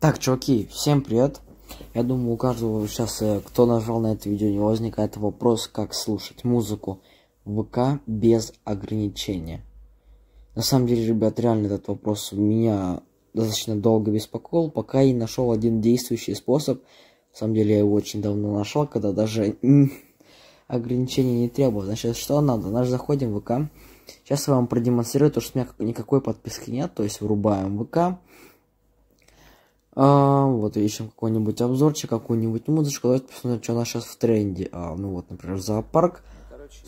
Так, чуваки, всем привет. Я думаю, у каждого сейчас, э, кто нажал на это видео, у возникает вопрос, как слушать музыку в ВК без ограничения. На самом деле, ребят, реально этот вопрос меня достаточно долго беспокоил, пока я не нашел один действующий способ. На самом деле, я его очень давно нашел, когда даже ограничения не требовал. Значит, что надо? Наш заходим в ВК. Сейчас я вам продемонстрирую, то, что у меня никакой подписки нет, то есть врубаем ВК. А, вот ищем какой-нибудь обзорчик, какую-нибудь музычку. Давайте посмотрим, что у нас сейчас в тренде. А, ну вот, например, зоопарк.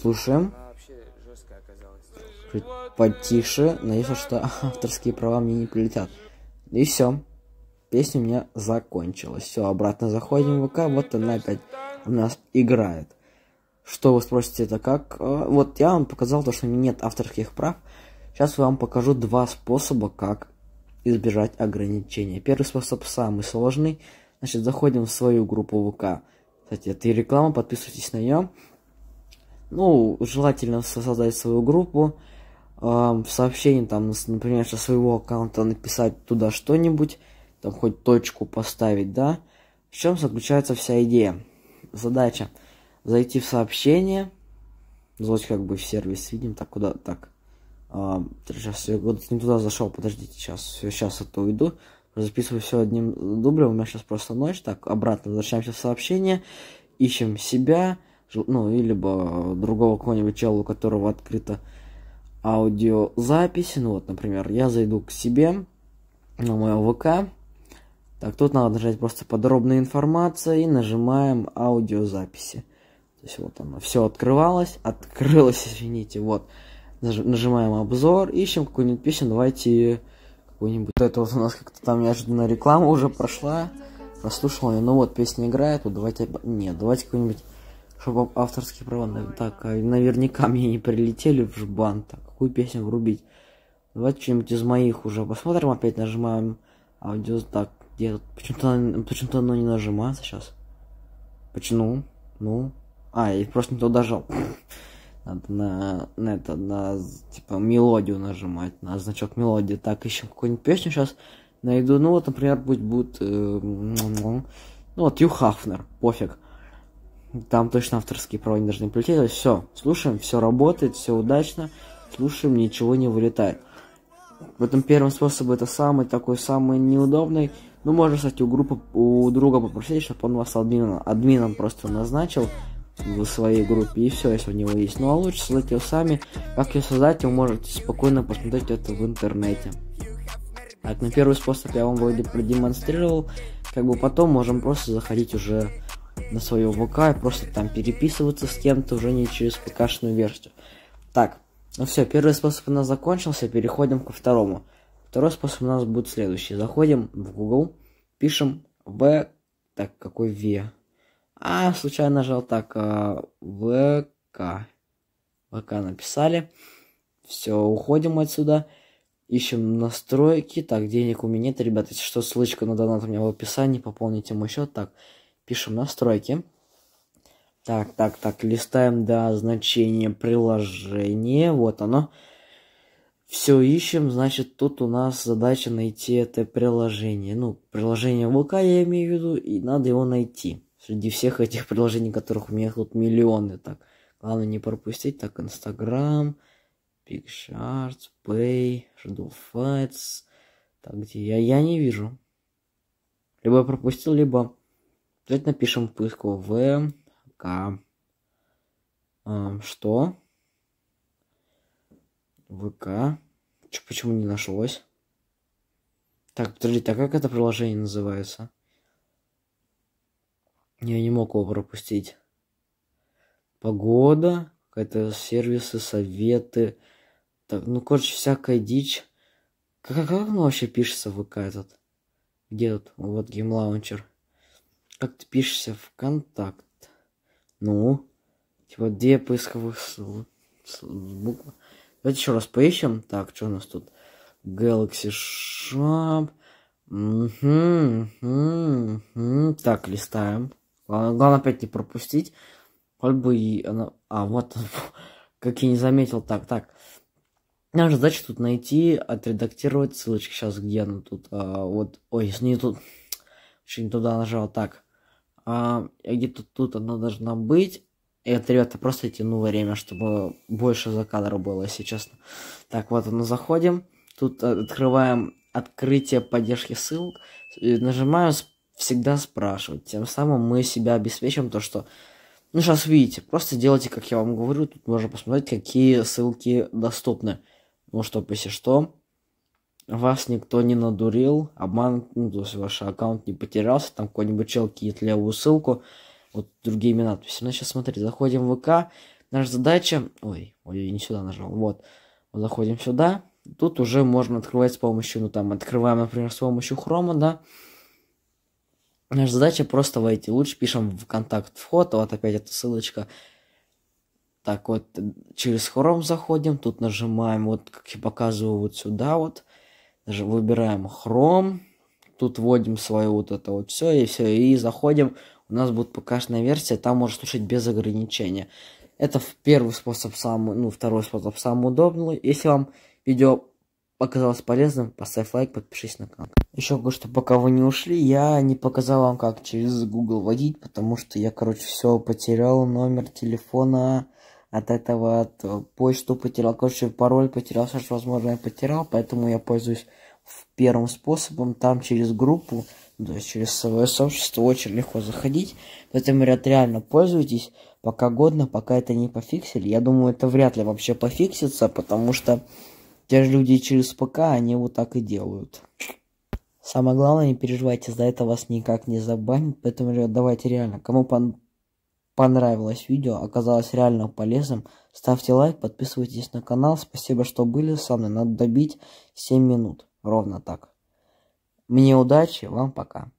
Слушаем. Чуть потише. Надеюсь, что авторские права мне не прилетят. И все. Песня у меня закончилась. Все, обратно заходим в ВК. Вот она опять у нас играет. Что вы спросите, это как? А, вот я вам показал то, что у меня нет авторских прав. Сейчас я вам покажу два способа, как избежать ограничений. Первый способ самый сложный. Значит, заходим в свою группу ВК. Кстати, это и реклама, подписывайтесь на нее. Ну, желательно создать свою группу. Эм, в сообщении, там, например, со своего аккаунта написать туда что-нибудь. Там хоть точку поставить, да. В чем заключается вся идея? Задача. Зайти в сообщение. звучит как бы в сервис, видим, так куда, так. А, сейчас я вот не туда зашел, подождите, сейчас, все, сейчас это уйду. Записываю все одним дублем, у меня сейчас просто ночь. Так, обратно возвращаемся в сообщение, ищем себя, ну, и либо другого какого-нибудь чела, у которого открыта аудиозапись. Ну вот, например, я зайду к себе на мой ВК. Так, тут надо нажать просто подробная информация и нажимаем аудиозаписи. То есть вот оно все открывалось, открылось, извините, вот нажимаем обзор, ищем какую-нибудь песню, давайте какую-нибудь. Это вот у нас как-то там неожиданно реклама уже прошла, прослушал ее, ну вот песня играет, вот давайте, нет, давайте какую-нибудь, чтобы авторские права, так, а, наверняка мне не прилетели в жбан, так, какую песню врубить. Давайте что-нибудь из моих уже посмотрим, опять нажимаем аудио, так, где тут, почему-то почему оно не нажимается сейчас. Почему? Ну, а, я просто не туда жал. Надо на, на это, на, типа, мелодию нажимать, на значок мелодии. Так, ищем какую-нибудь песню сейчас найду. Ну, вот, например, будет, будет э, ну, вот, Ю Хафнер, пофиг. Там точно авторские права не должны плететь. Все, слушаем, все работает, все удачно. Слушаем, ничего не вылетает. В этом первом способе это самый такой, самый неудобный. Ну, можно, кстати, у группы, у друга попросить, чтобы он вас админом, админом просто назначил в своей группе и все, если у него есть. Ну а лучше создать ее сами. Как ее создать, вы можете спокойно посмотреть это в интернете. Так, на первый способ я вам вроде продемонстрировал. Как бы потом можем просто заходить уже на свое ВК и просто там переписываться с кем-то уже не через ПКшную версию. Так, ну все, первый способ у нас закончился, переходим ко второму. Второй способ у нас будет следующий. Заходим в Google, пишем В, так, какой В? А, случайно нажал так. А, ВК. ВК написали. Все, уходим отсюда. Ищем настройки. Так, денег у меня нет, ребята. Если что, ссылочка на донат у меня в описании. Пополните мой счет. Так, пишем настройки. Так, так, так, листаем до значения приложения. Вот оно. Все ищем, значит, тут у нас задача найти это приложение. Ну, приложение ВК я имею в виду, и надо его найти. Среди всех этих приложений, которых у меня тут миллионы. Так, главное не пропустить. Так, Инстаграм, PicSharts, Pay, Shadow Так, где я? Я не вижу. Либо я пропустил, либо... Давайте напишем в поиску ВК К. А, что? ВК. Ч почему не нашлось? Так, подожди, а как это приложение называется? Я не мог его пропустить. Погода, какие-то сервисы, советы. Так, ну, короче, всякая дичь. Как, как оно вообще пишется в ВК этот? Где тут? Вот геймлаунчер. Как ты пишешься в контакт? Ну? Типа две поисковых буквы. Давайте еще раз поищем. Так, что у нас тут? Galaxy Shop. Угу, угу, угу. Так, листаем. А, главное опять не пропустить. Хоть бы и она... А, вот, как я не заметил, так, так. Наша задача тут найти, отредактировать ссылочки. Сейчас где она тут? А, вот, ой, с ней тут... вообще не туда нажал, так. А, а где-то тут она должна быть. Это, ребята, просто тяну время, чтобы больше за кадр было, если честно. Так, вот, мы заходим. Тут э, открываем открытие поддержки ссылок. Э, нажимаю всегда спрашивать. Тем самым мы себя обеспечим то, что... Ну, сейчас видите, просто делайте, как я вам говорю. Тут можно посмотреть, какие ссылки доступны. Ну, что, если что, вас никто не надурил, обман, ну, то есть ваш аккаунт не потерялся, там какой-нибудь чел кидает левую ссылку, вот другими надписями. Ну, сейчас смотри, заходим в ВК, наша задача, ой, ой, не сюда нажал, вот, заходим сюда, тут уже можно открывать с помощью, ну, там, открываем, например, с помощью хрома, да, Наша задача просто войти. Лучше пишем в контакт вход, вот опять эта ссылочка. Так вот, через Chrome заходим, тут нажимаем, вот как я показываю, вот сюда вот. Выбираем Chrome, тут вводим свое вот это вот все, и все, и заходим. У нас будет ПКшная версия, там можно слушать без ограничения. Это первый способ, самый, ну, второй способ самый удобный. Если вам видео оказалось полезным, поставь лайк, подпишись на канал. Еще кое-что, пока вы не ушли, я не показал вам, как через Google водить, потому что я, короче, все потерял, номер телефона от этого, от э, почту потерял, короче, пароль потерял, все, что возможно, я потерял, поэтому я пользуюсь первым способом, там через группу, то есть через свое сообщество очень легко заходить, поэтому, ребят, реально пользуйтесь, пока годно, пока это не пофиксили, я думаю, это вряд ли вообще пофиксится, потому что те же люди через ПК, они вот так и делают. Самое главное, не переживайте, за это вас никак не забанят, поэтому, ребят, давайте реально, кому пон понравилось видео, оказалось реально полезным, ставьте лайк, подписывайтесь на канал, спасибо, что были со мной, надо добить 7 минут, ровно так. Мне удачи, вам пока.